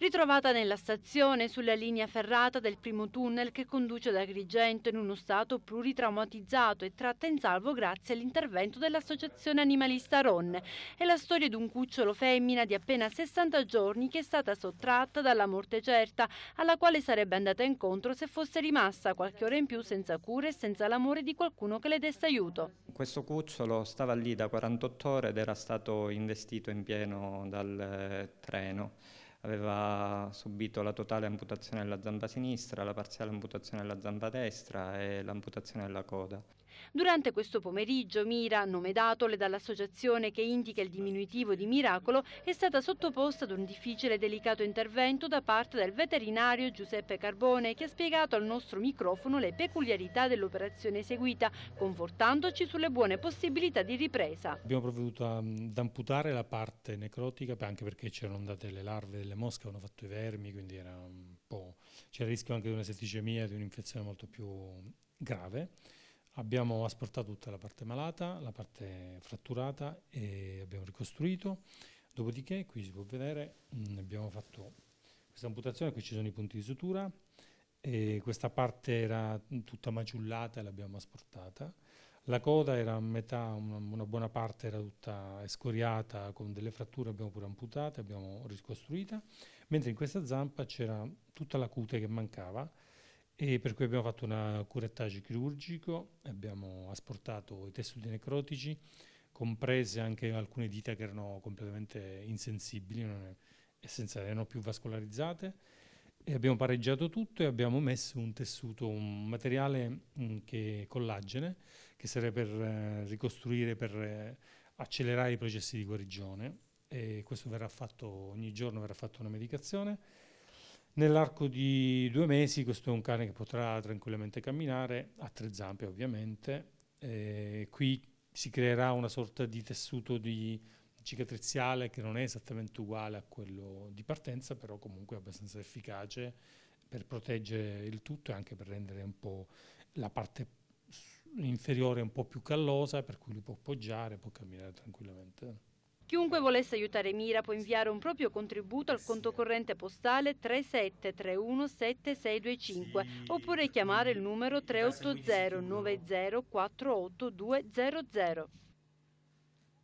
ritrovata nella stazione sulla linea ferrata del primo tunnel che conduce ad Agrigento in uno stato pluritraumatizzato e tratta in salvo grazie all'intervento dell'associazione animalista Ron. È la storia di un cucciolo femmina di appena 60 giorni che è stata sottratta dalla morte certa, alla quale sarebbe andata incontro se fosse rimasta qualche ora in più senza cure e senza l'amore di qualcuno che le desse aiuto. Questo cucciolo stava lì da 48 ore ed era stato investito in pieno dal eh, treno aveva subito la totale amputazione della zampa sinistra, la parziale amputazione della zampa destra e l'amputazione della coda. Durante questo pomeriggio Mira, nome datole dall'associazione che indica il diminutivo di miracolo, è stata sottoposta ad un difficile e delicato intervento da parte del veterinario Giuseppe Carbone che ha spiegato al nostro microfono le peculiarità dell'operazione eseguita, confortandoci sulle buone possibilità di ripresa. Abbiamo provveduto mm, ad amputare la parte necrotica anche perché c'erano andate le larve delle mosche, avevano fatto i vermi, quindi era un po' c'era il rischio anche di una setticemia, di un'infezione molto più mm, grave Abbiamo asportato tutta la parte malata, la parte fratturata e abbiamo ricostruito. Dopodiché, qui si può vedere, mh, mm, abbiamo fatto questa amputazione, qui ci sono i punti di sutura, e questa parte era tutta maciullata e l'abbiamo asportata. La coda era a metà, una, buona parte era tutta escoriata con delle fratture, abbiamo pure amputate, abbiamo ricostruita, mentre in questa zampa c'era tutta la cute che mancava e per cui abbiamo fatto un curettaggio chirurgico, abbiamo asportato i tessuti necrotici, comprese anche alcune dita che erano completamente insensibili è, e senza, erano più vascolarizzate. E abbiamo pareggiato tutto e abbiamo messo un tessuto, un materiale mm, che collagene, che serve per eh, ricostruire, per eh, accelerare i processi di guarigione. E questo verrà fatto ogni giorno, verrà fatta una medicazione Nell'arco di due mesi questo è un cane che potrà tranquillamente camminare, a tre zampe ovviamente. Eh, qui si creerà una sorta di tessuto di cicatriziale che non è esattamente uguale a quello di partenza, però comunque è abbastanza efficace per proteggere il tutto e anche per rendere un po' la parte inferiore un po' più callosa, per cui lui può poggiare, può camminare tranquillamente. Chiunque volesse aiutare Mira può inviare un proprio contributo al conto corrente postale 37317625 oppure chiamare il numero 380 90 48200.